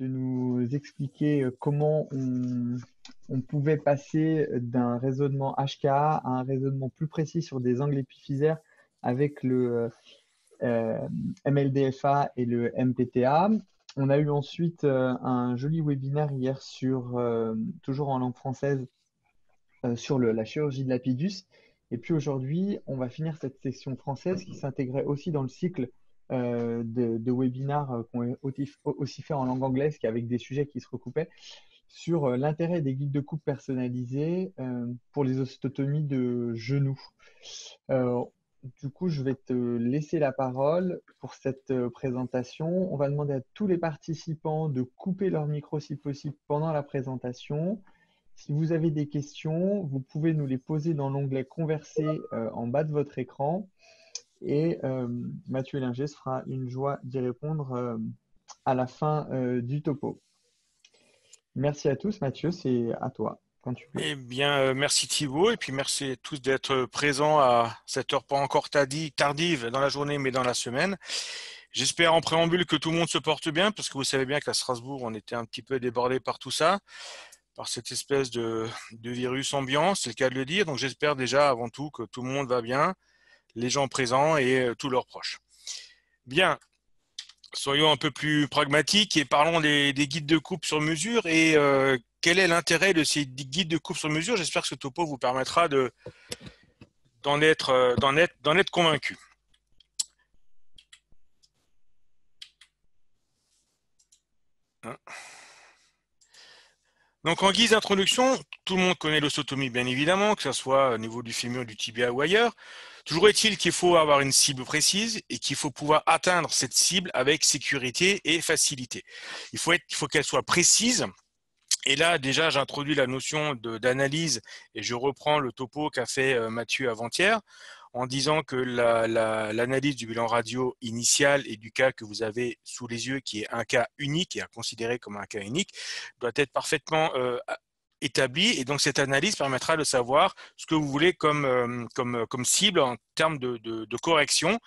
de nous expliquer euh, comment on, pouvait passer d'un raisonnement HK à un raisonnement plus précis sur des angles épiphysaires avec le euh, MLDFA et le MPTA. On a eu ensuite euh, un joli webinaire hier sur, toujours en langue française, sur la chirurgie de l'apidus. Et puis aujourd'hui, on va finir cette section française qui s'intégrait aussi dans le cycle euh, de, de, webinars euh, qu'on aussi fait en langue anglaise avec des sujets qui se recoupaient sur euh, l'intérêt des guides de coupe personnalisés pour les ostotomies de genoux. du coup, je vais te laisser la parole pour cette présentation. On va demander à tous les participants de couper leur micro si possible pendant la présentation. Si vous avez des questions, vous pouvez nous les poser dans l'onglet Converser en bas de votre écran. Et euh, Mathieu Linger fera une joie d'y répondre euh, à la fin euh, du topo. Merci à tous, Mathieu, c'est à toi. eh bien, merci Thibaut, et puis merci à tous d'être présents à cette heure pas encore tardive dans la journée, mais dans la semaine. J'espère en préambule que tout le monde se porte bien, parce que vous savez bien qu'à Strasbourg, on était un petit peu débordé par tout ça, par cette espèce de, de virus ambiant, c'est le cas de le dire. Donc j'espère déjà avant tout que tout le monde va bien, les gens présents et euh, tous leurs proches. Bien, soyons un peu plus pragmatiques et parlons des, guides de coupe sur mesure et euh, quel est l'intérêt de ces guides de coupe sur mesure. J'espère que ce topo vous permettra euh, d'en être, convaincu. Hein Donc en guise d'introduction, tout le monde connaît l'ostotomie, bien évidemment, que ce soit au niveau du fémur, du tibia ou ailleurs. Toujours est-il qu'il faut avoir une cible précise et qu'il faut pouvoir atteindre cette cible avec sécurité et facilité. Il faut, qu'elle soit précise. Et là, déjà, j'introduis la notion d'analyse et je reprends le topo qu'a fait euh, Mathieu avant-hier en disant que l'analyse du bilan radio initial et du cas que vous avez sous les yeux, qui est un cas unique et à considérer comme un cas unique, doit être parfaitement euh, établi. Et donc, cette analyse permettra de savoir ce que vous voulez comme, euh, euh, cible en termes de, correction.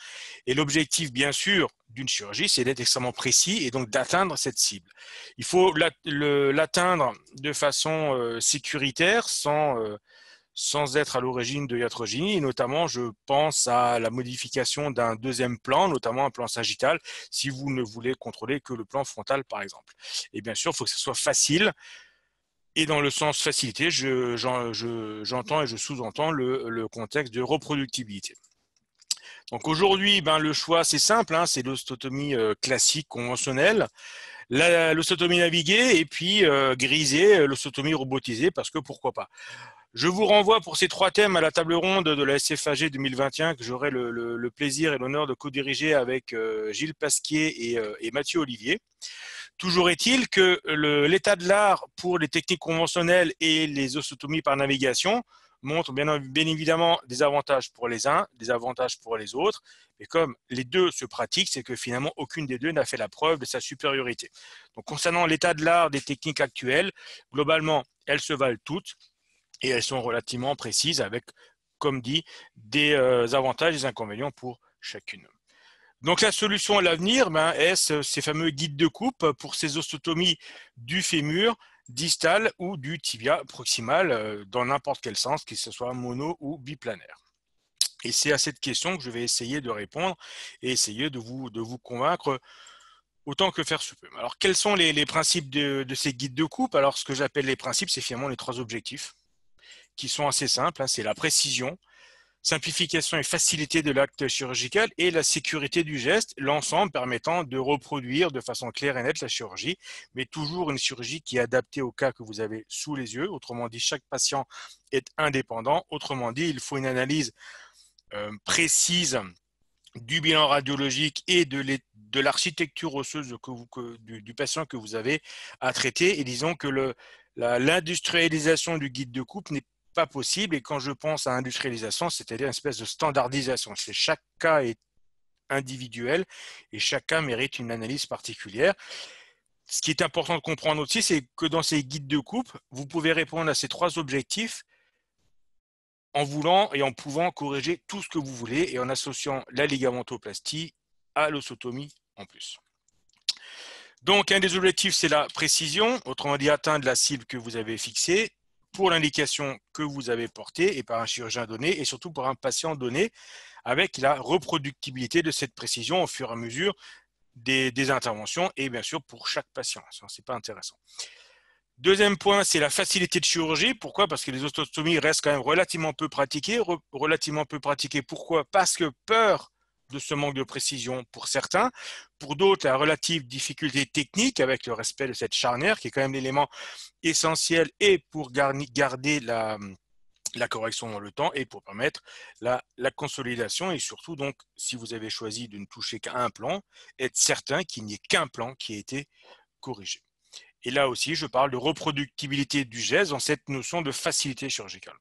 Et l'objectif, bien sûr, d'une chirurgie, c'est d'être extrêmement précis et donc d'atteindre cette cible. Il faut l'atteindre de façon euh, sécuritaire sans être à l'origine de iatrogénie. notamment, je pense à la modification d'un deuxième plan, notamment un plan sagittal, si vous ne voulez contrôler que le plan frontal, par exemple. Et bien sûr, il faut que ce soit facile, et dans le sens facilité, j'entends je, et je sous-entends le, contexte de reproductibilité. Donc aujourd'hui, ben, le choix, c'est simple, hein, c'est l'ostotomie euh, classique, conventionnelle, l'ostotomie naviguée et puis euh, grisée, euh, l'ostotomie robotisée, parce que pourquoi pas. Je vous renvoie pour ces trois thèmes à la table ronde de la SFAG 2021 que j'aurai le, plaisir et l'honneur de co-diriger avec Gilles Pasquier et, et Mathieu Olivier. Toujours est-il que l'état de l'art pour les techniques conventionnelles et les osotomies par navigation montre bien, évidemment des avantages pour les uns, des avantages pour les autres. et comme les deux se pratiquent, c'est que finalement aucune des deux n'a fait la preuve de sa supériorité. Donc concernant l'état de l'art des techniques actuelles, globalement, elles se valent toutes et elles sont relativement précises avec, comme dit, des euh, avantages et des inconvénients pour chacune. Donc la solution à l'avenir ben, est ces fameux guides de coupe pour ces osteotomies du fémur, distal ou du tibia proximal euh, dans n'importe quel sens, que ce soit mono ou biplanaire. Et c'est à cette question que je vais essayer de répondre et essayer de vous, de vous convaincre autant que faire se peut. Alors, quels sont les, principes de, ces guides de coupe Alors, ce que j'appelle les principes, c'est finalement les trois objectifs qui sont assez simples. Hein. c'est la précision, simplification et facilité de l'acte chirurgical et la sécurité du geste, l'ensemble permettant de reproduire de façon claire et nette la chirurgie, mais toujours une chirurgie qui est adaptée au cas que vous avez sous les yeux. Autrement dit, chaque patient est indépendant. Autrement dit, il faut une analyse euh, précise du bilan radiologique et de l'architecture osseuse du, patient que vous avez à traiter. Et disons que l'industrialisation du guide de coupe n'est pas possible. Et quand je pense à industrialisation, c'est-à-dire une espèce de standardisation, c'est chaque cas est individuel et chaque cas mérite une analyse particulière. Ce qui est important de comprendre aussi, c'est que dans ces guides de coupe, vous pouvez répondre à ces trois objectifs en voulant et en pouvant corriger tout ce que vous voulez et en associant la ligamentoplastie à l'osotomie en plus. Donc, un des objectifs, c'est la précision, autrement dit, atteindre la cible que vous avez fixée pour l'indication que vous avez portée et par un chirurgien donné et surtout pour un patient donné avec la reproductibilité de cette précision au fur et à mesure des, interventions et bien sûr pour chaque patient. Ce n'est pas intéressant. Deuxième point, c'est la facilité de chirurgie. Pourquoi Parce que les osteotomies restent quand même relativement peu pratiquées. Relativement peu pratiquées, pourquoi Parce que peur de ce manque de précision pour certains, pour d'autres la relative difficulté technique avec le respect de cette charnière qui est quand même l'élément essentiel et pour garder la, correction dans le temps et pour permettre la, consolidation et surtout donc si vous avez choisi de ne toucher qu'à un plan, être certain qu'il n'y ait qu'un plan qui ait été corrigé. Et là aussi, je parle de reproductibilité du geste dans cette notion de facilité chirurgicale.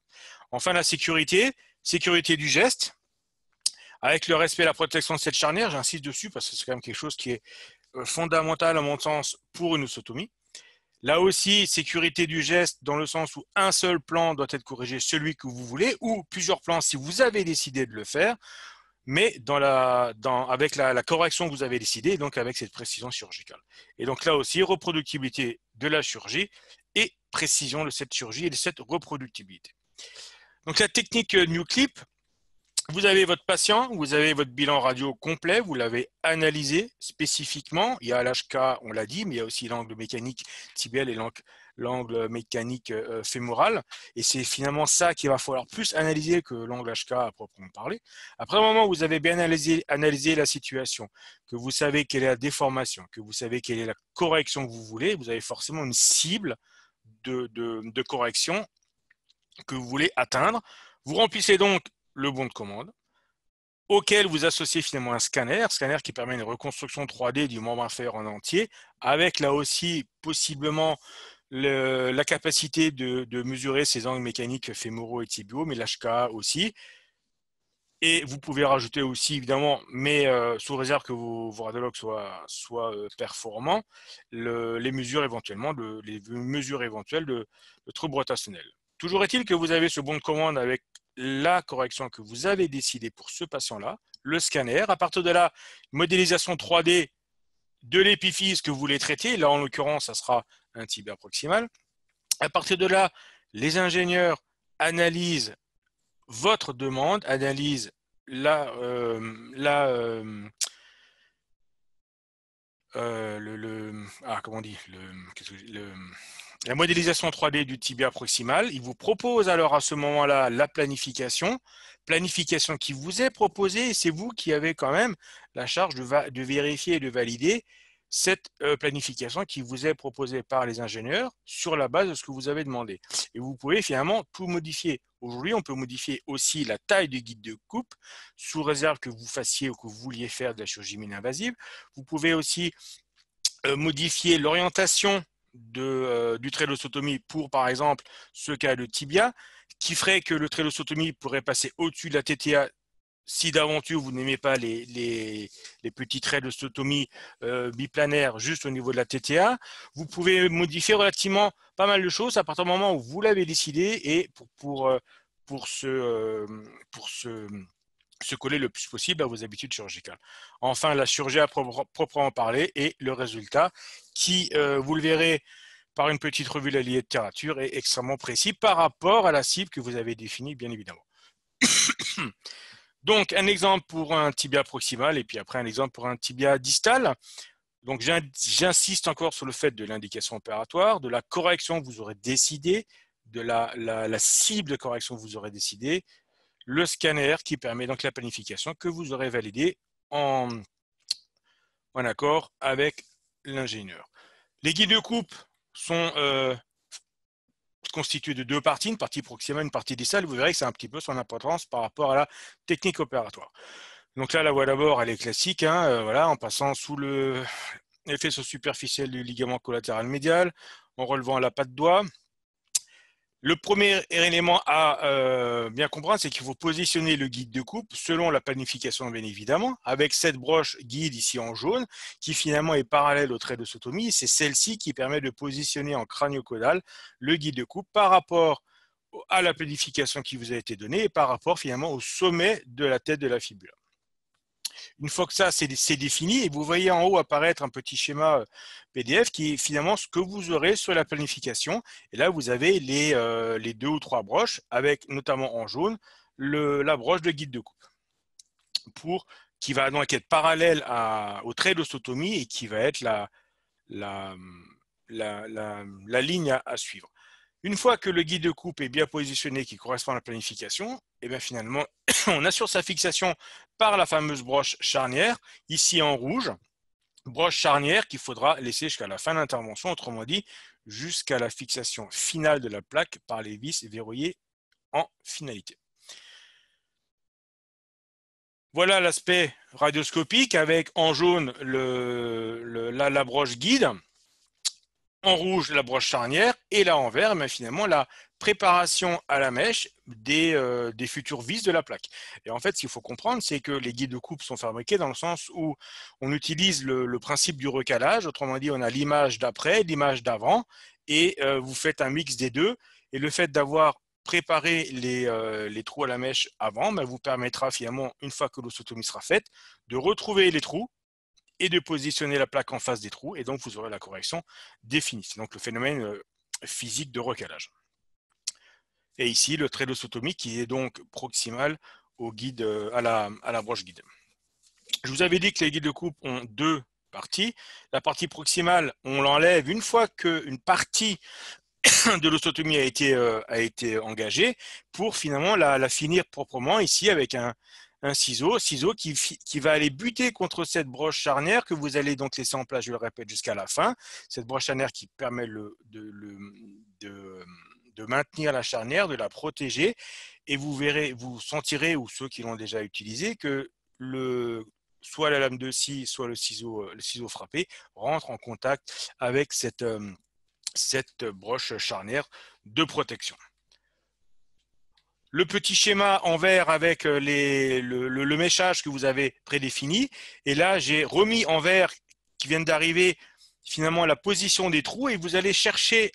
Enfin, la sécurité, sécurité du geste, avec le respect et la protection de cette charnière, j'insiste dessus parce que c'est quand même quelque chose qui est euh, fondamental à mon sens pour une osotomie. Là aussi, sécurité du geste dans le sens où un seul plan doit être corrigé, celui que vous voulez, ou plusieurs plans si vous avez décidé de le faire, mais avec la, la, correction que vous avez décidée, donc avec cette précision chirurgicale. Et donc là aussi, reproductibilité de la chirurgie et précision de cette chirurgie et de cette reproductibilité. Donc la technique euh, New Clip, vous avez votre patient, vous avez votre bilan radio complet, vous l'avez analysé spécifiquement. Il y a l'HK, on l'a dit, mais il y a aussi l'angle mécanique tibial et l'angle mécanique euh, fémoral. Et c'est finalement ça qu'il va falloir plus analyser que l'angle HK à proprement parler. Après un moment vous avez bien analysé, la situation, que vous savez quelle est la déformation, que vous savez quelle est la correction que vous voulez, vous avez forcément une cible de correction que vous voulez atteindre. Vous remplissez donc le bon de commande, auquel vous associez finalement un scanner, scanner qui permet une reconstruction 3D du membre inférieur en entier, avec là aussi possiblement la capacité de, mesurer ces angles mécaniques fémoraux et tibiaux, mais l'HK aussi. Et vous pouvez rajouter aussi, évidemment, mais euh, sous réserve que vos, vos radiologues soient, euh, performants, les mesures éventuellement, les mesures éventuelles de, de troubles rotationnels. Toujours est-il que vous avez ce bon de commande avec la correction que vous avez décidée pour ce patient-là, le scanner. À partir de la modélisation 3D de l'épiphyse que vous voulez traiter. Là, en l'occurrence, ça sera un tibia proximal. À partir de là, les ingénieurs analysent votre demande, analysent la, euh, la euh, euh, ah, comment on dit le, la modélisation 3D du tibia proximal. Il vous propose alors à ce moment-là la planification, planification qui vous est proposée, c'est vous qui avez quand même la charge de, de vérifier et de valider cette euh, planification qui vous est proposée par les ingénieurs sur la base de ce que vous avez demandé. Et vous pouvez finalement tout modifier. Aujourd'hui, on peut modifier aussi la taille du guide de coupe, sous réserve que vous fassiez ou que vous vouliez faire de la chirurgie mine invasive. Vous pouvez aussi euh, modifier l'orientation de, euh, trait du trélosotomie pour, par exemple, ce cas de tibia, qui ferait que le trélosotomie pourrait passer au-dessus de la TTA si d'aventure vous n'aimez pas les, les, les, petits traits de stotomie euh, biplanaire juste au niveau de la TTA, vous pouvez modifier relativement pas mal de choses à partir du moment où vous l'avez décidé et pour, pour, euh, pour, ce, euh, pour ce, se coller le plus possible à vos habitudes chirurgicales. Enfin, la chirurgie à proprement parler et le résultat qui, euh, vous le verrez par une petite revue de la littérature, est extrêmement précis par rapport à la cible que vous avez définie, bien évidemment. Donc, un exemple pour un tibia proximal et puis après un exemple pour un tibia distal. Donc, j'insiste encore sur le fait de l'indication opératoire, de la correction que vous aurez décidée, de la, la, cible de correction que vous aurez décidée, le scanner qui permet donc la planification que vous aurez validée en, en accord avec l'ingénieur. Les guides de coupe sont euh, constitués de deux parties, une partie proximale, une partie distale. Vous verrez que c'est un petit peu son importance par rapport à la technique opératoire. Donc là, la voie d'abord, elle est classique, hein, euh, voilà, en passant sous le, sur superficiel du ligament collatéral médial, en relevant la patte doigt, le premier élément à euh, bien comprendre, c'est qu'il faut positionner le guide de coupe selon la planification, bien évidemment, avec cette broche guide ici en jaune, qui finalement est parallèle au trait de sotomie. C'est celle-ci qui permet de positionner en crânio-caudal le guide de coupe par rapport à la planification qui vous a été donnée et par rapport finalement au sommet de la tête de la fibule. Une fois que ça, c'est défini, et vous voyez en haut apparaître un petit schéma euh, PDF qui est finalement ce que vous aurez sur la planification. Et là, vous avez les, euh, deux ou trois broches, avec notamment en jaune, la broche de guide de coupe, pour, qui va donc être parallèle au trait d'ostotomie et qui va être la, ligne à suivre. Une fois que le guide de coupe est bien positionné qui correspond à la planification, et eh bien finalement, on assure sa fixation par la fameuse broche charnière, ici en rouge, broche charnière qu'il faudra laisser jusqu'à la fin de l'intervention, autrement dit, jusqu'à la fixation finale de la plaque par les vis verrouillées en finalité. Voilà l'aspect radioscopique avec en jaune la broche guide en rouge la broche charnière et là en vert mais ben, finalement la préparation à la mèche des, euh, futurs vis de la plaque. Et en fait, ce qu'il faut comprendre, c'est que les guides de coupe sont fabriqués dans le sens où on utilise le, principe du recalage, autrement dit, on a l'image d'après, l'image d'avant, et euh, vous faites un mix des deux. Et le fait d'avoir préparé les, euh, trous à la mèche avant ben, vous permettra finalement, une fois que l'osotomie sera faite, de retrouver les trous et de positionner la plaque en face des trous, et donc vous aurez la correction définie. C'est donc le phénomène euh, physique de recalage. Et ici, le trait de qui est donc proximal au guide, euh, à, la, à broche guide. Je vous avais dit que les guides de coupe ont deux parties. La partie proximale, on l'enlève une fois qu'une partie de l'ostotomie euh, a été, engagée pour finalement la, finir proprement ici avec un, un ciseau, ciseau qui, va aller buter contre cette broche charnière que vous allez donc laisser en place, je le répète, jusqu'à la fin. Cette broche charnière qui permet le, de, le, de, maintenir la charnière, de la protéger. Et vous verrez, vous sentirez, ou ceux qui l'ont déjà utilisé, que le, soit la lame de scie, soit le ciseau, euh, ciseau frappé rentre en contact avec cette euh, broche charnière de protection le petit schéma en vert avec euh, le, méchage que vous avez prédéfini. Et là, j'ai remis en vert qui vient d'arriver finalement la position des trous et vous allez chercher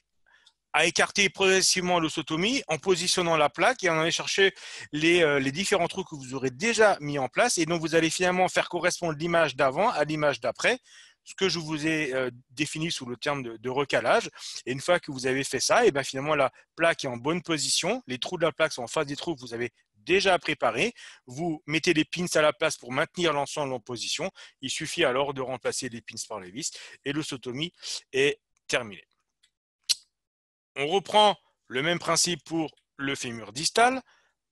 à écarter progressivement l'osotomie en positionnant la plaque et en allant chercher les, euh, les, différents trous que vous aurez déjà mis en place et donc vous allez finalement faire correspondre l'image d'avant à l'image d'après ce que je vous ai euh, défini sous le terme de, recalage. Et une fois que vous avez fait ça, et bien finalement la plaque est en bonne position, les trous de la plaque sont en face des trous que vous avez déjà préparés. Vous mettez les pins à la place pour maintenir l'ensemble en position. Il suffit alors de remplacer les pins par les vis et le est terminée. On reprend le même principe pour le fémur distal,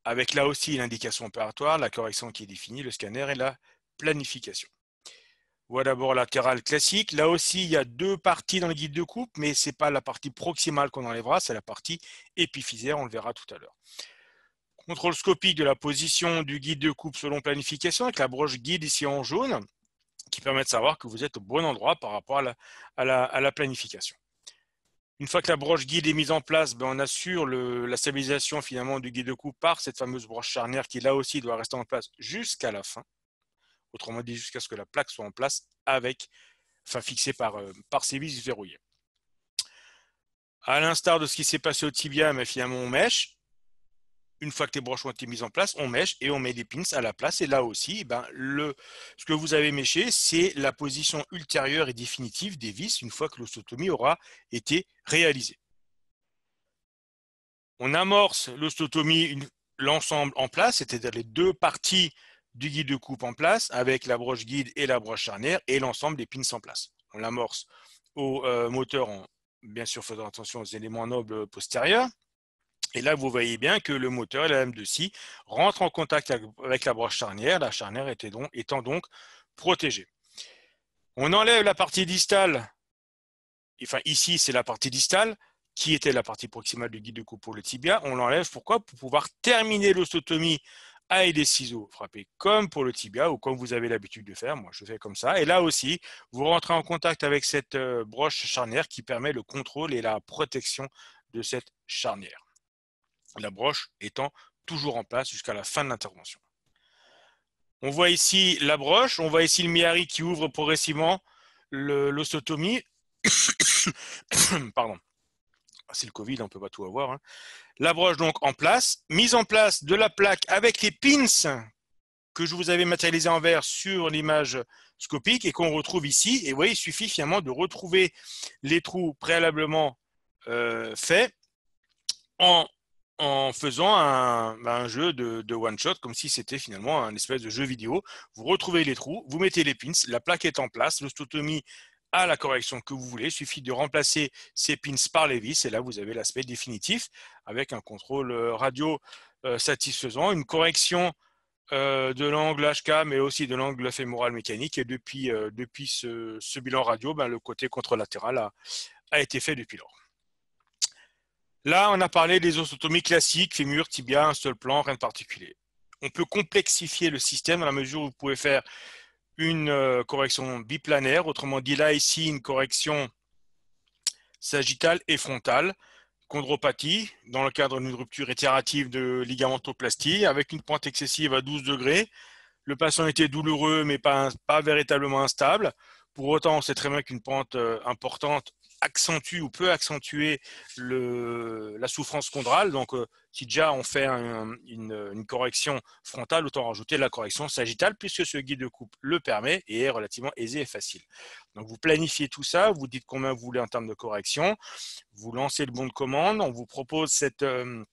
avec là aussi l'indication opératoire, la correction qui est définie, le scanner et la planification voit d'abord la latérale classique. Là aussi, il y a deux parties dans le guide de coupe, mais ce n'est pas la partie proximale qu'on enlèvera, c'est la partie épiphysaire, on le verra tout à l'heure. Contrôle scopique de la position du guide de coupe selon planification, avec la broche guide ici en jaune, qui permet de savoir que vous êtes au bon endroit par rapport à la, planification. Une fois que la broche guide est mise en place, ben, on assure la stabilisation finalement du guide de coupe par cette fameuse broche charnière qui là aussi doit rester en place jusqu'à la fin autrement dit jusqu'à ce que la plaque soit en place avec, enfin fixée par, euh, par vis verrouillées. À l'instar de ce qui s'est passé au tibia, mais finalement on mèche. Une fois que les broches ont été mises en place, on mèche et on met des pins à la place. Et là aussi, eh ben, le, ce que vous avez mèché, c'est la position ultérieure et définitive des vis une fois que l'ostotomie aura été réalisée. On amorce l'ostotomie, l'ensemble en place, c'est-à-dire les deux parties du guide de coupe en place avec la broche guide et la broche charnière et l'ensemble des pins en place. On l'amorce au euh, moteur en bien sûr faisant attention aux éléments nobles postérieurs. Et là, vous voyez bien que le moteur et la lame de scie rentrent en contact avec la broche charnière, la charnière était donc, étant donc protégée. On enlève la partie distale, enfin ici c'est la partie distale, qui était la partie proximale du guide de coupe pour le tibia. On l'enlève pourquoi Pour pouvoir terminer l'ostotomie avec des ciseaux, frappés, comme pour le tibia ou comme vous avez l'habitude de faire. Moi, je fais comme ça. Et là aussi, vous rentrez en contact avec cette euh, broche charnière qui permet le contrôle et la protection de cette charnière. La broche étant toujours en place jusqu'à la fin de l'intervention. On voit ici la broche, on voit ici le Miari qui ouvre progressivement l'ostotomie. Pardon c'est le Covid, hein, on ne peut pas tout avoir. Hein. La broche donc en place, mise en place de la plaque avec les pins que je vous avais matérialisés en vert sur l'image scopique et qu'on retrouve ici. Et vous voyez, il suffit finalement de retrouver les trous préalablement euh, faits en, faisant un, bah, jeu de, one-shot, comme si c'était finalement un espèce de jeu vidéo. Vous retrouvez les trous, vous mettez les pins, la plaque est en place, l'ostotomie à la correction que vous voulez. Il suffit de remplacer ces pins par les vis et là, vous avez l'aspect définitif avec un contrôle euh, radio euh, satisfaisant, une correction euh, de l'angle HK, mais aussi de l'angle fémoral mécanique. Et depuis, depuis ce, bilan radio, ben, le côté contralatéral a, a été fait depuis lors. Là, on a parlé des osotomies classiques, fémur, tibia, un seul plan, rien de particulier. On peut complexifier le système à la mesure où vous pouvez faire une euh, correction biplanaire, autrement dit là ici une correction sagittale et frontale, chondropathie dans le cadre d'une rupture itérative de ligamentoplastie avec une pente excessive à 12 degrés. Le patient était douloureux mais pas, pas véritablement instable. Pour autant, on sait très bien qu'une pente euh, importante accentue ou peut accentuer la souffrance chondrale. Donc, euh, si déjà on fait une, correction frontale, autant rajouter la correction sagittale, puisque ce guide de coupe le permet et est relativement aisé et facile. Donc, vous planifiez tout ça, vous dites combien vous voulez en termes de correction, vous lancez le bon de commande, on vous propose cette euh,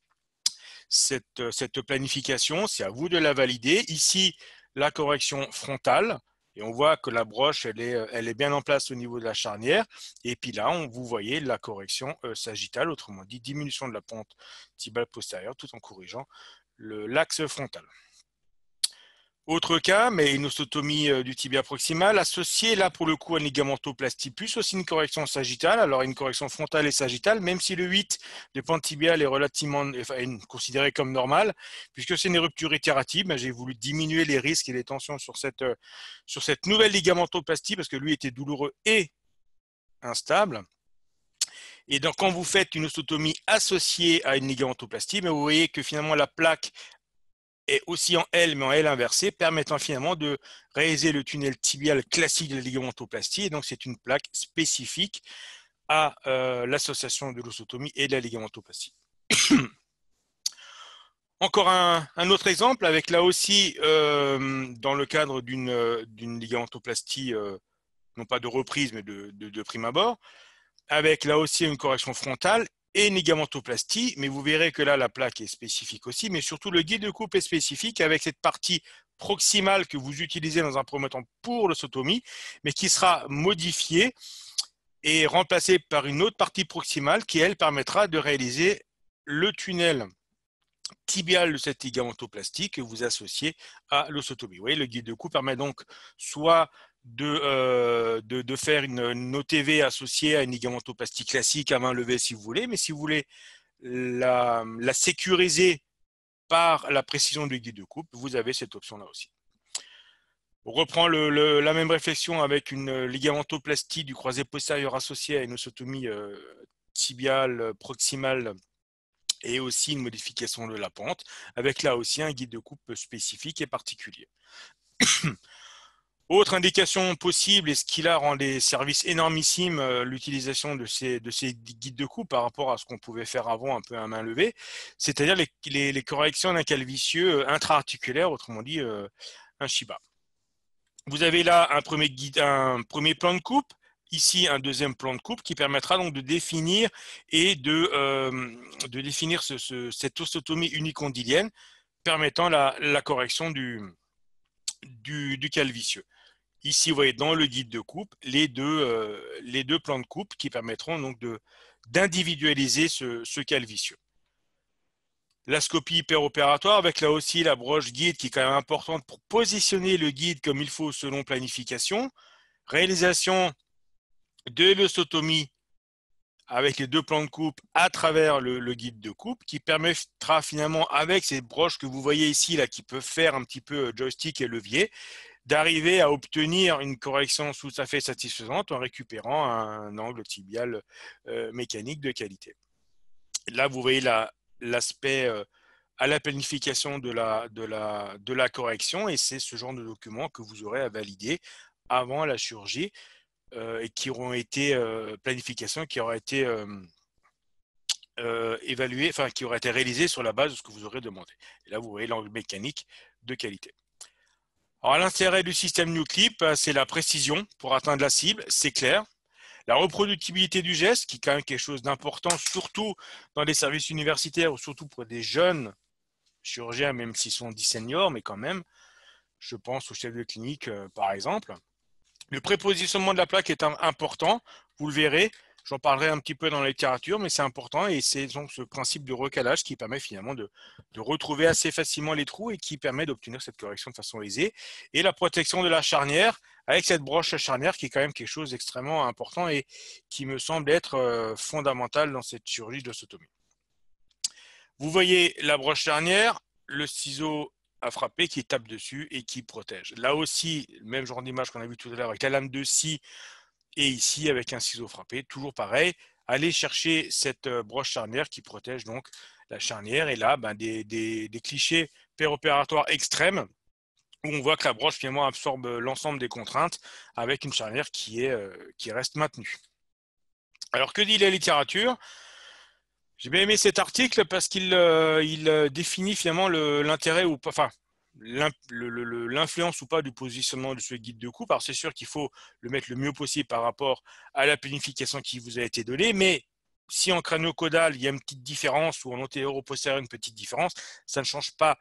euh, planification, c'est à vous de la valider. Ici, la correction frontale, et on voit que la broche, euh, elle est, bien en place au niveau de la charnière. Et puis là, on, vous voyez la correction euh, sagittale, autrement dit diminution de la pente tibale postérieure, tout en corrigeant l'axe frontal. Autre cas, mais une ostotomie euh, du tibia proximal associée là pour le coup à une ligamentoplastie plus aussi une correction sagittale, alors une correction frontale et sagittale, même si le 8 de pente tibiale est relativement considéré comme normal, puisque c'est une rupture itérative, ben, j'ai voulu diminuer les risques et les tensions sur cette, euh, sur cette nouvelle ligamentoplastie parce que lui était douloureux et instable. Et donc, quand vous faites une ostotomie associée à une ligamentoplastie, ben, vous voyez que finalement la plaque et aussi en L, mais en L inversé, permettant finalement de réaliser le tunnel tibial classique de la ligamentoplastie. Et donc, c'est une plaque spécifique à euh, l'association de l'osotomie et de la ligamentoplastie. Encore un, autre exemple, avec là aussi, euh, dans le cadre d'une euh, ligamentoplastie, non pas de reprise, mais de prime abord, avec là aussi une correction frontale et ligamentoplastie, mais vous verrez que là, la plaque est spécifique aussi, mais surtout le guide de coupe est spécifique avec cette partie proximale que vous utilisez dans un premier temps pour l'osotomie, mais qui sera modifiée et remplacée par une autre partie proximale qui, elle, permettra de réaliser le tunnel tibial de cette ligamentoplastie que vous associez à l'osotomie. Vous voyez, le guide de coupe permet donc soit euh, de, faire une, OTV associée à une ligamentoplastie classique à main levée si vous voulez, mais si vous voulez la, sécuriser par la précision du guide de coupe, vous avez cette option-là aussi. On reprend la même réflexion avec une ligamentoplastie du croisé postérieur associée à une osotomie euh, tibiale proximale et aussi une modification de la pente, avec là aussi un guide de coupe spécifique et particulier. Autre indication possible, et ce qui la rend les services énormissimes, euh, l'utilisation de ces, de ces guides de coupe par rapport à ce qu'on pouvait faire avant un peu à main levée, c'est-à-dire les, corrections d'un calvitieux euh, intra-articulaire, autrement dit euh, un Shiba. Vous avez là un premier, un premier plan de coupe, ici un deuxième plan de coupe qui permettra donc de définir et de, de définir cette ostotomie unicondylienne permettant la, correction du, du, du Ici, vous voyez dans le guide de coupe les deux, euh, les deux plans de coupe qui permettront donc d'individualiser ce, ce cal La scopie hyperopératoire avec là aussi la broche guide qui est quand même importante pour positionner le guide comme il faut selon planification. Réalisation de l'ostotomie avec les deux plans de coupe à travers le, guide de coupe qui permettra finalement avec ces broches que vous voyez ici là qui peuvent faire un petit peu euh, joystick et levier, d'arriver à obtenir une correction tout à fait satisfaisante en récupérant un angle tibial euh, mécanique de qualité. Là, vous voyez l'aspect euh, à la planification de la, correction et c'est ce genre de document que vous aurez à valider avant la chirurgie euh, et qui auront été planification qui aura été évalué, enfin qui aurait été réalisé sur la base de ce que vous aurez demandé. là, vous voyez l'angle mécanique de qualité. Alors, l'intérêt du système NewClip, euh, c'est la précision pour atteindre la cible, c'est clair. La reproductibilité du geste, qui est quand même quelque chose d'important, surtout dans les services universitaires ou surtout pour des jeunes chirurgiens, même s'ils sont dix seniors, mais quand même, je pense aux chefs de clinique, euh, par exemple. Le prépositionnement de la plaque est important, vous le verrez, J'en parlerai un petit peu dans la littérature, mais c'est important et c'est donc ce principe de recalage qui permet finalement de, retrouver assez facilement les trous et qui permet d'obtenir cette correction de façon aisée. Et la protection de la charnière avec cette broche charnière qui est quand même quelque chose d'extrêmement important et qui me semble être euh, fondamental dans cette chirurgie d'ostotomie. Vous voyez la broche charnière, le ciseau à frapper qui tape dessus et qui protège. Là aussi, le même genre d'image qu'on a vu tout à l'heure avec la lame de scie et ici, avec un ciseau frappé, toujours pareil, aller chercher cette euh, broche charnière qui protège donc la charnière. Et là, ben, des, clichés péropératoires extrêmes où on voit que la broche finalement absorbe euh, l'ensemble des contraintes avec une charnière qui, est, euh, qui reste maintenue. Alors que dit la littérature J'ai bien aimé cet article parce qu'il il définit finalement l'intérêt ou enfin l'influence ou pas du positionnement de ce guide de coupe, Alors c'est sûr qu'il faut le mettre le mieux possible par rapport à la planification qui vous a été donnée, mais si en crânio-caudal il y a une petite différence ou en antéro une petite différence, ça ne change pas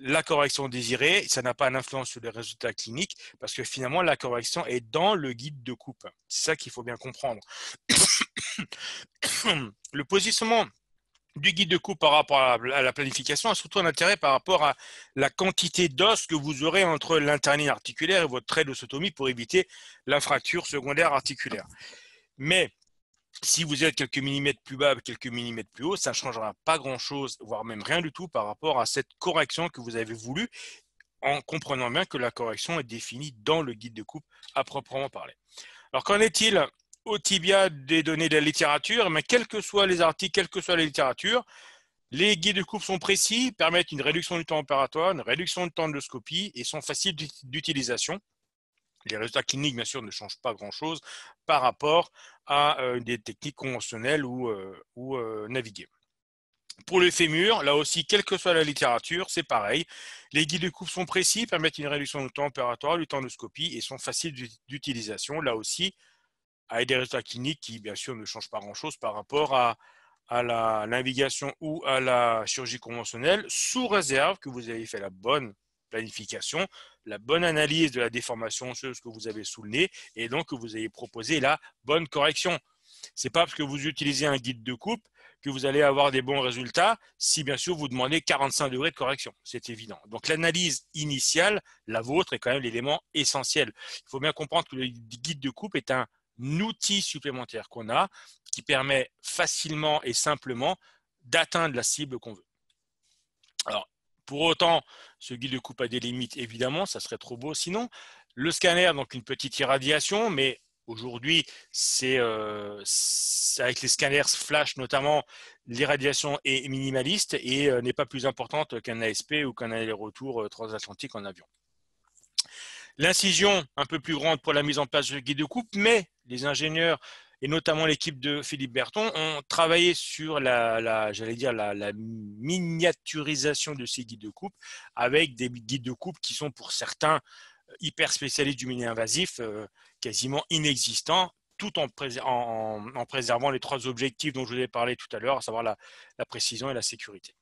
la correction désirée, ça n'a pas d'influence sur les résultats cliniques parce que finalement la correction est dans le guide de coupe. C'est ça qu'il faut bien comprendre. le positionnement du guide de coupe par rapport à la planification a surtout un intérêt par rapport à la quantité d'os que vous aurez entre l'interline articulaire et votre trait d'osotomie pour éviter la fracture secondaire articulaire. Mais si vous êtes quelques millimètres plus bas, quelques millimètres plus haut, ça ne changera pas grand-chose, voire même rien du tout par rapport à cette correction que vous avez voulu, en comprenant bien que la correction est définie dans le guide de coupe à proprement parler. Alors qu'en est-il au tibia des données de la littérature, mais quels que soient les articles, quelle que soit la littérature, les guides de coupe sont précis, permettent une réduction du temps opératoire, une réduction du temps de scopie et sont faciles d'utilisation. Les résultats cliniques, bien sûr, ne changent pas grand-chose par rapport à euh, des techniques conventionnelles ou, euh, ou euh, naviguées. Pour le fémur, là aussi, quelle que soit la littérature, c'est pareil. Les guides de coupe sont précis, permettent une réduction du temps opératoire, du temps de scopie et sont faciles d'utilisation. Là aussi, avec des résultats cliniques qui, bien sûr, ne changent pas grand-chose par rapport à, à la l'invigation ou à la chirurgie conventionnelle, sous réserve que vous ayez fait la bonne planification, la bonne analyse de la déformation osseuse que vous avez sous le nez, et donc que vous avez proposé la bonne correction. C'est pas parce que vous utilisez un guide de coupe que vous allez avoir des bons résultats si bien sûr vous demandez 45 degrés de correction. C'est évident. Donc l'analyse initiale, la vôtre, est quand même l'élément essentiel. Il faut bien comprendre que le guide de coupe est un outil supplémentaire qu'on a qui permet facilement et simplement d'atteindre la cible qu'on veut. Alors, pour autant, ce guide de coupe a des limites, évidemment, ça serait trop beau sinon. Le scanner, donc une petite irradiation, mais aujourd'hui, c'est euh, avec les scanners flash notamment, l'irradiation est minimaliste et euh, n'est pas plus importante qu'un ASP ou qu'un aller-retour euh, transatlantique en avion. L'incision un peu plus grande pour la mise en place du guide de coupe, mais les ingénieurs et notamment l'équipe de Philippe Berton, ont travaillé sur la, j'allais dire, la, miniaturisation de ces guides de coupe avec des guides de coupe qui sont pour certains euh, hyper spécialistes du mini invasif, euh, quasiment inexistants, tout en, en, préservant les trois objectifs dont je vous ai parlé tout à l'heure, à savoir la, précision et la sécurité.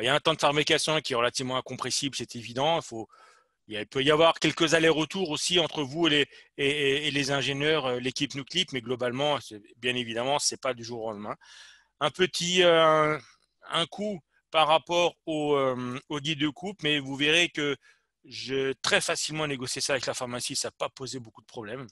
il y a un temps de fabrication qui est relativement incompressible, c'est évident. Il faut, il peut y avoir quelques allers-retours aussi entre vous et les, et, les ingénieurs, euh, l'équipe Nuclip, mais globalement, bien évidemment, ce n'est pas du jour au lendemain. Un petit euh, un coup par rapport euh, au, guide de coupe, mais vous verrez que je très facilement négocié ça avec la pharmacie, ça n'a pas posé beaucoup de problèmes.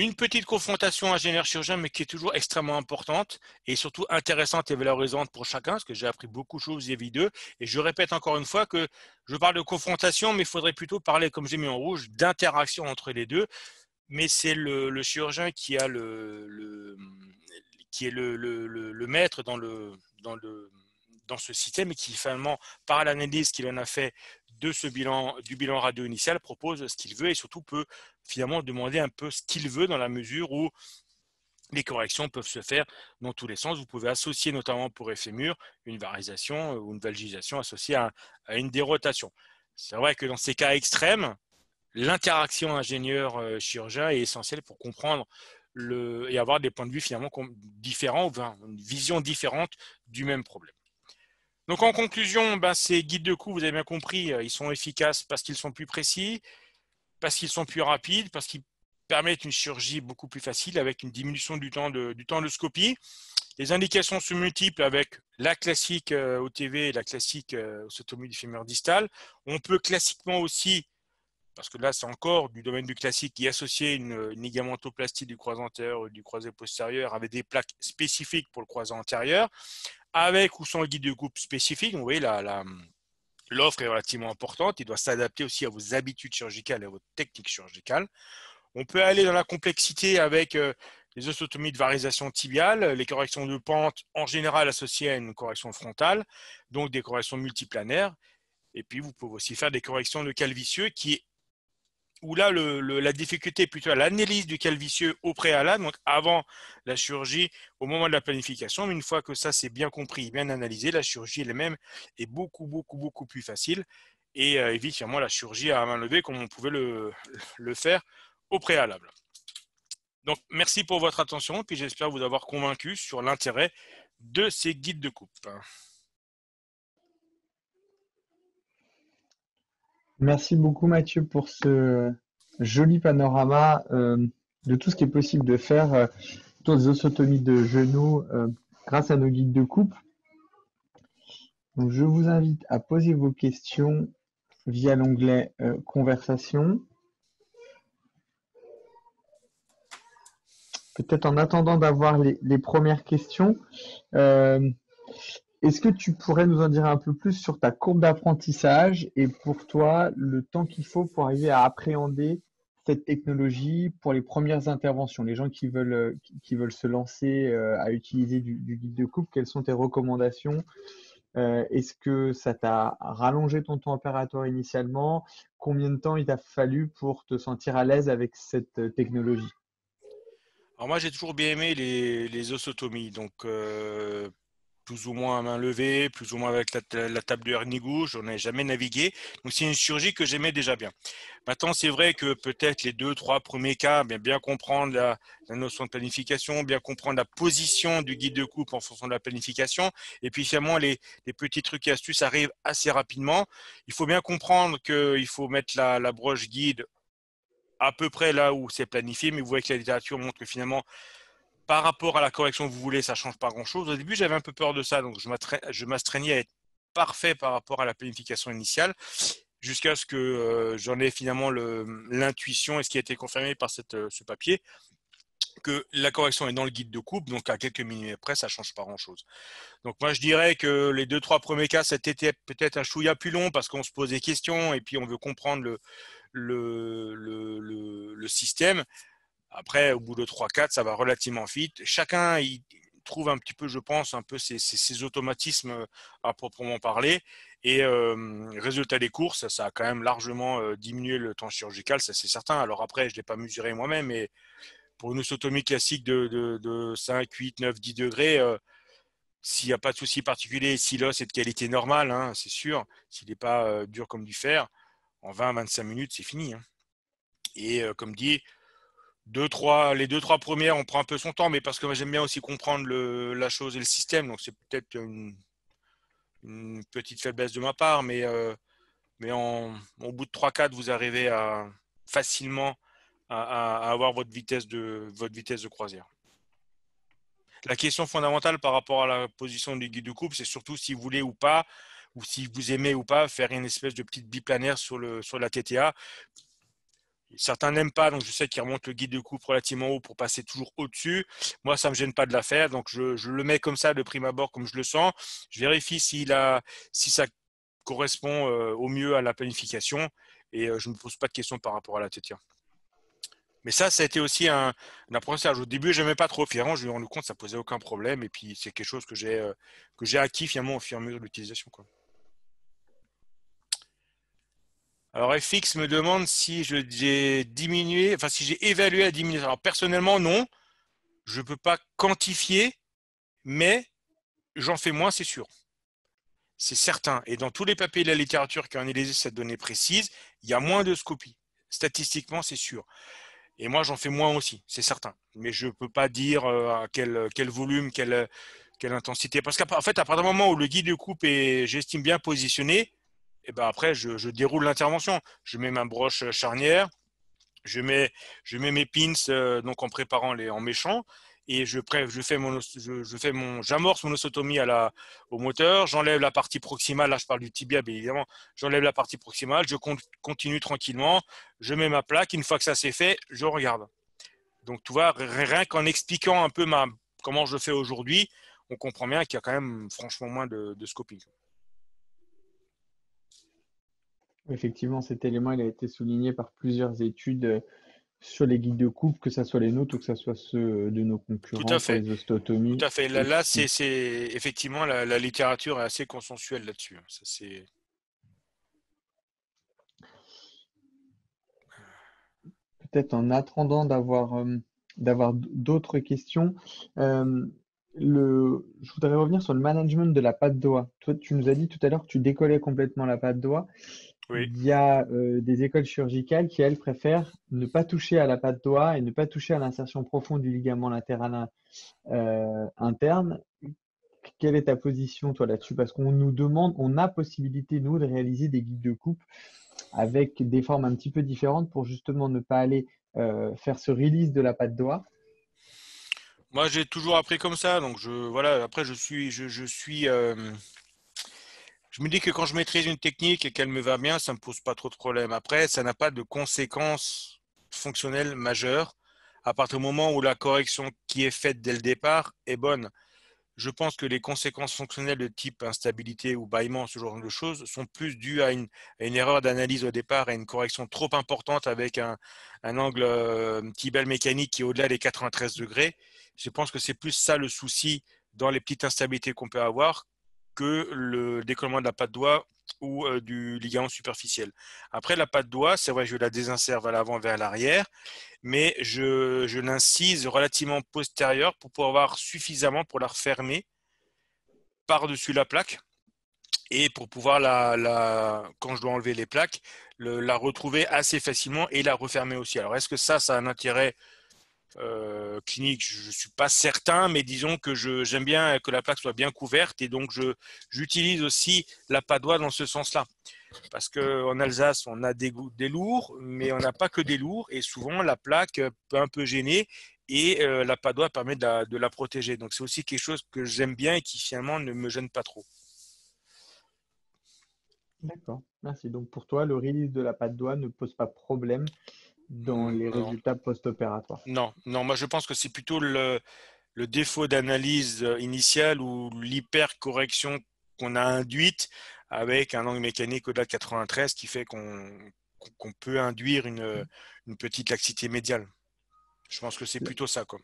Une petite confrontation ingénieur-chirurgien, mais qui est toujours extrêmement importante et surtout intéressante et valorisante pour chacun, parce que j'ai appris beaucoup de choses vis à d'eux. Et je répète encore une fois que je parle de confrontation, mais il faudrait plutôt parler, comme j'ai mis en rouge, d'interaction entre les deux. Mais c'est le, chirurgien qui, qui est le, maître dans le, dans le dans ce système et qui finalement, par l'analyse qu'il en a fait de ce bilan, du bilan radio initial, propose ce qu'il veut et surtout peut finalement demander un peu ce qu'il veut dans la mesure où les corrections peuvent se faire dans tous les sens. Vous pouvez associer notamment pour mur une varisation euh, ou une valgisation associée à, une dérotation. C'est vrai que dans ces cas extrêmes, l'interaction ingénieur-chirurgien euh, est essentielle pour comprendre le, et avoir des points de vue finalement différents, une vision différente du même problème. Donc en conclusion, ben, ces guides de coups, vous avez bien compris, euh, ils sont efficaces parce qu'ils sont plus précis, parce qu'ils sont plus rapides, parce qu'ils permettent une chirurgie beaucoup plus facile avec une diminution du temps de, du scopie. Les indications se multiplient avec la classique OTV euh, et la classique osotomie euh, du fémur distal. On peut classiquement aussi, parce que là c'est encore du domaine du classique, y associer une, ligamentoplastie du croisant antérieur ou du croisé postérieur avec des plaques spécifiques pour le croisant antérieur, avec ou sans guide de groupe spécifique. Vous voyez, l'offre est relativement importante. Il doit s'adapter aussi à vos habitudes chirurgicales et à vos techniques chirurgicales. On peut aller dans la complexité avec euh, les osteotomies de varisation tibiale, les corrections de pente en général associées à une correction frontale, donc des corrections multiplanaires. Et puis, vous pouvez aussi faire des corrections de calvicieux qui est où là, la difficulté est plutôt à l'analyse du calvicieux au préalable, donc avant la chirurgie, au moment de la planification. une fois que ça, c'est bien compris, bien analysé, la chirurgie elle-même est beaucoup, beaucoup, beaucoup plus facile et évite euh, finalement la chirurgie à main levée comme on pouvait le, le faire au préalable. Donc, merci pour votre attention, puis j'espère vous avoir convaincu sur l'intérêt de ces guides de coupe. Merci beaucoup Mathieu pour ce joli panorama euh, de tout ce qui est possible de faire, euh, dans les osotomies de genoux euh, grâce à nos guides de coupe. je vous invite à poser vos questions via l'onglet Conversation. Peut-être en attendant d'avoir les, les, premières questions, est-ce que tu pourrais nous en dire un peu plus sur ta courbe d'apprentissage et pour toi le temps qu'il faut pour arriver à appréhender cette technologie pour les premières interventions, les gens qui veulent, euh, veulent se lancer euh, à utiliser du, guide de coupe, quelles sont tes recommandations euh, Est-ce que ça t'a rallongé ton temps opératoire initialement Combien de temps il t'a fallu pour te sentir à l'aise avec cette technologie Alors moi j'ai toujours bien aimé les, osotomies. donc plus ou moins à main levée, plus ou moins avec la, table de Hernigou, j'en ai jamais navigué. Donc c'est une chirurgie que j'aimais déjà bien. Maintenant, c'est vrai que peut-être les deux, trois premiers cas, bien, comprendre la, notion de planification, bien comprendre la position du guide de coupe en fonction de la planification, et puis finalement, les, petits trucs et astuces arrivent assez rapidement. Il faut bien comprendre qu'il faut mettre la, la broche guide à peu près là où c'est planifié, mais vous voyez que la littérature montre que finalement, par rapport à la correction que vous voulez, ça ne change pas grand-chose. Au début, j'avais un peu peur de ça, donc je m'astreignais à être parfait par rapport à la planification initiale, jusqu'à ce que euh, j'en ai finalement l'intuition, et ce qui a été confirmé par euh, ce papier, que la correction est dans le guide de coupe, donc à quelques minutes après, ça ne change pas grand-chose. Donc moi, je dirais que les deux, trois premiers cas, c'était peut-être un chouïa plus long parce qu'on se pose des questions et puis on veut comprendre le système. Après, au bout de 3-4, ça va relativement vite. Chacun il trouve un petit peu, je pense, un peu ses, automatismes euh, à proprement parler. Et résultat des courses, ça a quand même largement euh, diminué le temps chirurgical, ça c'est certain. Alors après, je ne l'ai pas mesuré moi-même, mais pour une osotomie classique de, 5, 8, 9, 10 degrés, euh, s'il n'y a pas de souci particulier, si l'os est de qualité normale, hein, c'est sûr, s'il n'est pas dur comme du fer, en 20-25 minutes, c'est fini. Hein. Et comme dit, les deux, trois premières, on prend un peu son temps, mais parce que j'aime bien aussi comprendre la chose et le système. Donc, c'est peut-être une, petite faiblesse de ma part, mais, euh, mais en, au bout de 3 quatre vous arrivez à, facilement à, avoir votre vitesse, de, votre vitesse de croisière. La question fondamentale par rapport à la position du guide de coupe, c'est surtout si vous voulez ou pas, ou si vous aimez ou pas, faire une espèce de petite biplanaire sur, le, sur la TTA Certains n'aiment pas, donc je sais qu'ils remontent le guide de coupe relativement haut pour passer toujours au-dessus. Moi, ça ne me gêne pas de la faire, donc je, le mets comme ça de prime abord, comme je le sens. Je vérifie a, si ça correspond euh, au mieux à la planification et euh, je ne me pose pas de questions par rapport à la tétia. Mais ça, ça a été aussi un, apprentissage. Au début, je n'aimais pas trop Fieran, je me suis rendu compte que ça posait aucun problème et puis c'est quelque chose que j'ai, euh, que acquis finalement au fur et à mesure de l'utilisation. Quoi. Alors FX me demande si j'ai diminué, enfin si j'ai évalué à diminuer. Alors personnellement, non. Je ne peux pas quantifier, mais j'en fais moins, c'est sûr. C'est certain. Et dans tous les papiers de la littérature qui ont analysé cette donnée précise, il y a moins de scopies. Statistiquement, c'est sûr. Et moi, j'en fais moins aussi, c'est certain. Mais je ne peux pas dire euh, à quel, volume, quelle, quelle intensité. Parce qu'en fait, à partir du moment où le guide de coupe est, j'estime, bien positionné, ben, après, je, déroule l'intervention. Je mets ma broche euh, charnière, je mets, mes pins euh, donc en préparant les, en et je, je fais mon, j'amorce mon osotomie au moteur, j'enlève la partie proximale, là je parle du tibia évidemment, j'enlève la partie proximale, je continue tranquillement, je mets ma plaque, une fois que ça c'est fait, je regarde. Donc tu vois, rien qu'en expliquant un peu comment je fais aujourd'hui, on comprend bien qu'il y a quand même franchement moins de scoping. Effectivement, cet élément, a été souligné par plusieurs études euh, sur les guides de coupe, que ce soit les nôtres ou que ce soit ceux euh, de nos concurrents, Tout à fait. Tout à fait. Là, c'est effectivement la, littérature est assez consensuelle là-dessus. Hein. Peut-être en attendant d'avoir euh, d'autres questions, je voudrais revenir sur le management de la patte d'oie. tu nous as dit tout à l'heure que tu décollais complètement la patte d'oie. Il y a euh, des écoles chirurgicales qui, elles, préfèrent ne pas toucher à la patte doigt et ne pas toucher à l'insertion profonde du ligament latéral euh, interne. Quelle est ta position, toi, là-dessus Parce qu'on nous demande, on a possibilité, nous, de réaliser des guides de coupe avec des formes un petit peu différentes pour justement ne pas aller euh, faire ce release de la patte doigt. Moi, j'ai toujours appris comme ça. Donc, je, voilà, après, je suis, je, je suis je me dis que quand je maîtrise une technique et qu'elle me va bien, ça ne me pose pas trop de problèmes. Après, ça n'a pas de conséquences fonctionnelles majeures à partir du moment où la correction qui est faite dès le départ est bonne. Je pense que les conséquences fonctionnelles de type instabilité ou bâillement, ce genre de choses, sont plus dues à une, erreur d'analyse au départ, et une correction trop importante avec un, un angle euh, tibial mécanique qui est au-delà des 93 degrés. Je pense que c'est plus ça le souci dans les petites instabilités qu'on peut avoir que le décollement de la patte doigt ou euh, du ligament superficiel. Après, la patte doigt, c'est vrai, je la désinsère vers l'avant, vers l'arrière, mais je, l'incise relativement postérieure pour pouvoir avoir suffisamment pour la refermer par-dessus la plaque et pour pouvoir, la, quand je dois enlever les plaques, la retrouver assez facilement et la refermer aussi. Alors, est-ce que ça, ça a un intérêt euh, clinique, je ne suis pas certain, mais disons que j'aime bien que la plaque soit bien couverte et donc j'utilise aussi la padoie dans ce sens-là. Parce qu'en Alsace, on a des, des lourds, mais on n'a pas que des lourds et souvent la plaque peut un peu gêner et euh, la padoie permet de la, de la protéger. Donc c'est aussi quelque chose que j'aime bien et qui finalement ne me gêne pas trop. D'accord, merci. Donc pour toi, le release de la padoie ne pose pas problème dans les résultats post-opératoires Non, moi je pense que c'est plutôt le, défaut d'analyse euh, initiale ou l'hypercorrection qu'on a induite avec un angle mécanique au-delà de 93 qui fait qu'on peut induire une, une, petite laxité médiale. Je pense que c'est plutôt ça. Quoi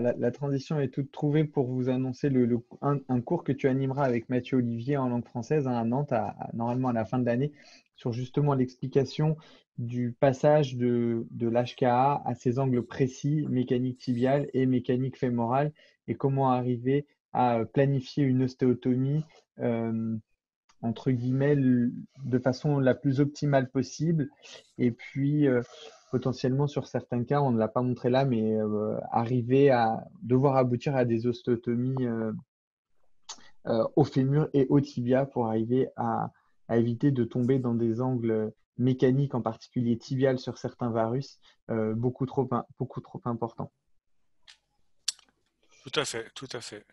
la, transition est toute trouvée pour vous annoncer le, un, cours que tu animeras avec Mathieu Olivier en langue française hein, à Nantes, à, normalement à la fin de l'année, sur justement l'explication du passage de, l'HKA à ses angles précis, mécanique tibiale et mécanique fémorale, et comment arriver à euh, planifier une ostéotomie, euh, entre guillemets, de façon la plus optimale possible. Et puis. Euh, potentiellement sur certains cas, on ne l'a pas montré là, mais euh, arriver à devoir aboutir à des ostéotomies euh, euh, au fémur et au tibia pour arriver à, éviter de tomber dans des angles mécaniques, en particulier tibial sur certains varus, beaucoup, trop, beaucoup importants. Tout à fait, tout à fait.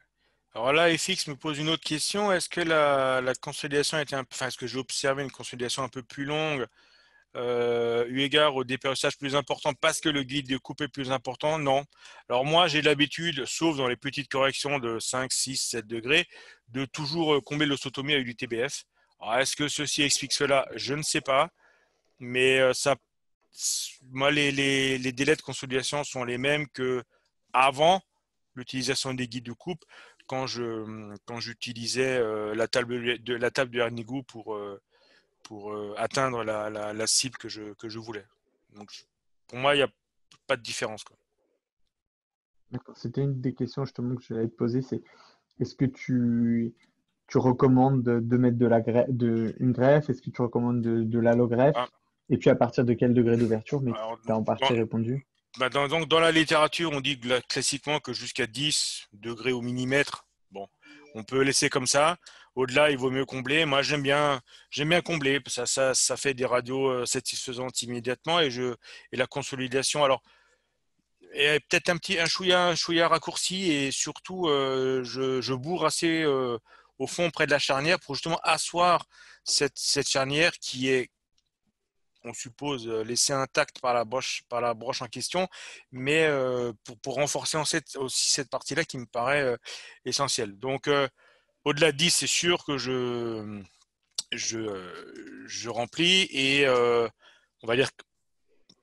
Alors là, FX me pose une autre question. Est-ce que la, consolidation était enfin, est-ce que j'ai observé une consolidation un peu plus longue euh, eu égard au dépérissage plus important parce que le guide de coupe est plus important Non. Alors moi, j'ai l'habitude, sauf dans les petites corrections de 5, 6, 7 degrés, de toujours euh, combler l'ostotomie avec du TBF. Alors, est-ce que ceci explique cela Je ne sais pas. Mais euh, ça, moi, les, délais de consolidation sont les mêmes que avant l'utilisation des guides de coupe quand je quand j'utilisais la table de la table pour pour euh, atteindre la, cible que je, que je voulais. Donc, pour moi, il n'y a pas de différence. C'était une des questions justement que j'allais te poser, c'est est-ce que tu, tu recommandes de, mettre de la de, une greffe Est-ce que tu recommandes de, de l'allogreffe ah. Et puis à partir de quel degré d'ouverture Mais tu as en partie répondu. Bah, donc dans la littérature, on dit classiquement que jusqu'à 10 degrés au millimètre, bon, on peut laisser comme ça au-delà, il vaut mieux combler. Moi, j'aime bien, j'aime bien combler. Ça, ça, fait des radios euh, satisfaisantes immédiatement et, je, et la consolidation. Alors, et peut-être un petit un chouïa, un chouïa raccourci et surtout, euh, je, je, bourre assez euh, au fond près de la charnière pour justement asseoir cette, charnière qui est on suppose, laissée intacte par la broche, par la broche en question, mais pour, renforcer aussi cette partie-là qui me paraît essentielle. Donc, au-delà de 10, c'est sûr que je, je, remplis. Et euh, on va dire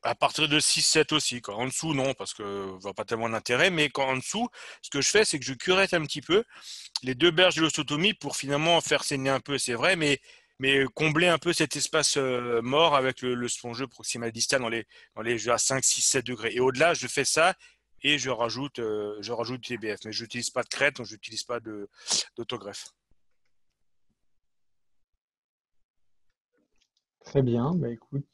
à partir de 6, 7 aussi. Quoi. En dessous, non, parce que va pas tellement d'intérêt. Mais quand, en dessous, ce que je fais, c'est que je curette un petit peu les deux berges de l'ostotomie pour finalement faire saigner un peu, c'est vrai, mais, mais combler un peu cet espace euh, mort avec le, spongeux proximal distal dans les, dans les à 5, 6, 7 degrés. Et au-delà, je fais ça et je rajoute, euh, je rajoute TBF. Mais je n'utilise pas de crête, donc je n'utilise pas d'autogreffe. Très bien, bah écoute,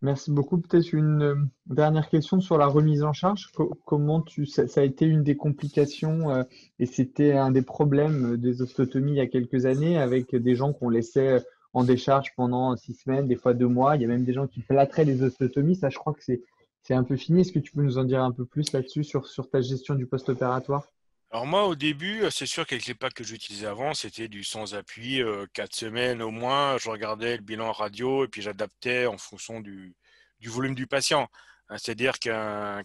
merci beaucoup. Peut-être une euh, dernière question sur la remise en charge. Comment tu, ça, a été une des complications euh, et c'était un des problèmes des ostotomies il y a quelques années avec des gens qu'on laissait en décharge pendant six semaines, des fois deux mois. Il y a même des gens qui plâtraient les ostotomies Ça, je crois que c'est c'est un peu fini. Est-ce que tu peux nous en dire un peu plus là-dessus, sur, ta gestion du post-opératoire alors moi, au début, euh, c'est sûr qu'avec les packs que j'utilisais avant, c'était du sans-appui, euh, quatre semaines au moins. Je regardais le bilan radio et puis j'adaptais en fonction du, volume du patient. C'est-à-dire qu'un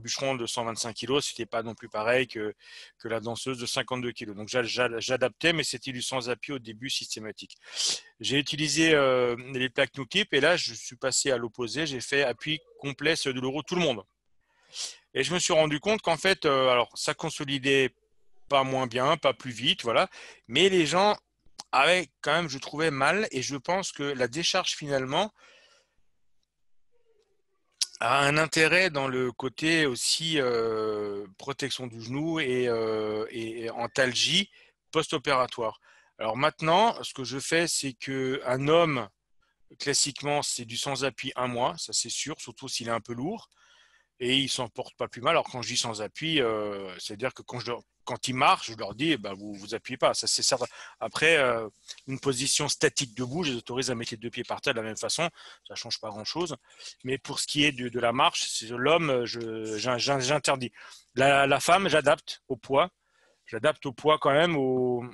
bûcheron de 125 kg, n'était pas non plus pareil que, que la danseuse de 52 kg. Donc j'adaptais, mais c'était du sans appui au début systématique. J'ai utilisé euh, les plaques Nukip et là je suis passé à l'opposé. J'ai fait appui complet sur de l'euro tout le monde. Et je me suis rendu compte qu'en fait, euh, alors ça consolidait pas moins bien, pas plus vite, voilà. Mais les gens avaient quand même, je trouvais mal, et je pense que la décharge finalement a un intérêt dans le côté aussi euh, protection du genou euh, et, et antalgie post-opératoire. Alors maintenant, ce que je fais, c'est qu'un homme, classiquement, c'est du sans appui un mois, ça c'est sûr, surtout s'il est un peu lourd et ils s'en portent pas plus mal. Alors quand je dis sans appui, euh, c'est-à-dire que quand, quand ils marchent, je leur dis, eh ben, vous vous appuyez pas, ça c'est Après, euh, une position statique debout, je les autorise à mettre les deux pieds par terre de la même façon, ça change pas grand-chose. Mais pour ce qui est de, la marche, c'est l'homme, euh, j'interdis. La, la, femme, j'adapte au poids, j'adapte au poids quand même au,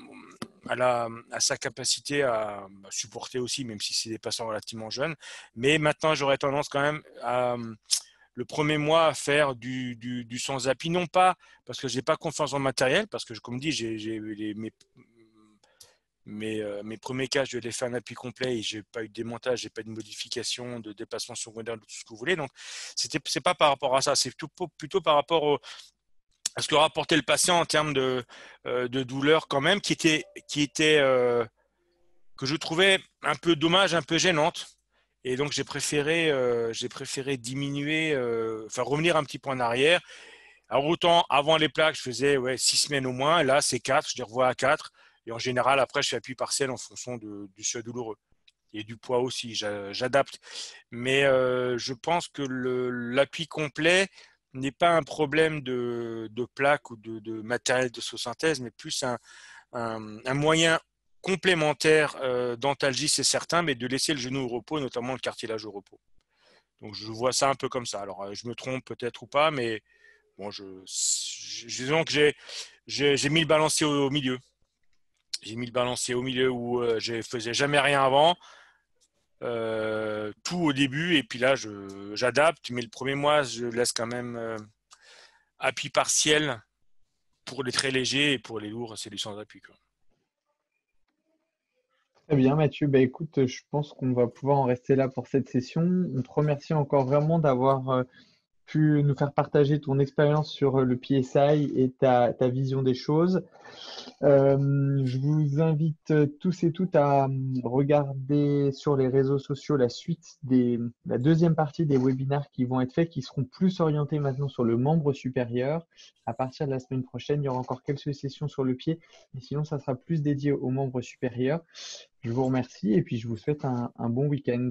à, à, sa capacité à bah, supporter aussi, même si c'est des patients relativement jeunes. Mais maintenant, j'aurais tendance quand même à le premier mois à faire du, sans appui, non pas parce que je n'ai pas confiance en matériel, parce que comme dit, j'ai mes, mes, euh, mes, premiers cas, je l'ai fait un appui complet et j'ai pas eu de démontage, n'ai pas eu de modification, de dépassement secondaire, de tout ce que vous voulez. Donc, c'était, c'est pas par rapport à ça, c'est plutôt par rapport à ce que rapportait le patient en termes de, euh, de douleur quand même, qui était, qui était euh, que je trouvais un peu dommage, un peu gênante. Et donc, j'ai préféré, euh, j'ai préféré diminuer, euh, enfin, revenir un petit peu en arrière. Alors, autant avant les plaques, je faisais ouais, six semaines au moins. Là, c'est quatre. Je les revois à quatre. Et en général, après, je fais appui partiel en fonction du seuil douloureux et du poids aussi. J'adapte. Mais euh, je pense que l'appui complet n'est pas un problème de, plaques plaque ou de, matériel de synthèse, mais plus un, un, un moyen complémentaire euh, d'antalgie, c'est certain, mais de laisser le genou au repos, notamment le cartilage au repos. Donc je vois ça un peu comme ça. Alors euh, je me trompe peut-être ou pas, mais bon, je, je disons que j'ai mis le balancier au, milieu. J'ai mis le balancier au milieu où euh, je faisais jamais rien avant. tout au début et puis là j'adapte mais le premier mois je laisse quand même appui partiel pour les très légers et pour les lourds c'est du sans appui quoi. Très bien, Mathieu. Bah, écoute, je pense qu'on va pouvoir en rester là pour cette session. On te remercie encore vraiment d'avoir euh, pu nous faire partager ton expérience sur euh, le PSI et ta, ta vision des choses. Euh, je vous invite euh, tous et toutes à regarder sur les réseaux sociaux la suite des la deuxième partie des webinaires qui vont être faits, qui seront plus orientés maintenant sur le membre supérieur. À partir de la semaine prochaine, il y aura encore quelques sessions sur le pied, mais sinon ça sera plus dédié aux membres supérieurs. Je vous remercie et puis je vous souhaite un, bon week-end.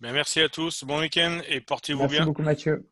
Ben, merci à tous, bon week-end et portez-vous bien. Merci beaucoup Mathieu.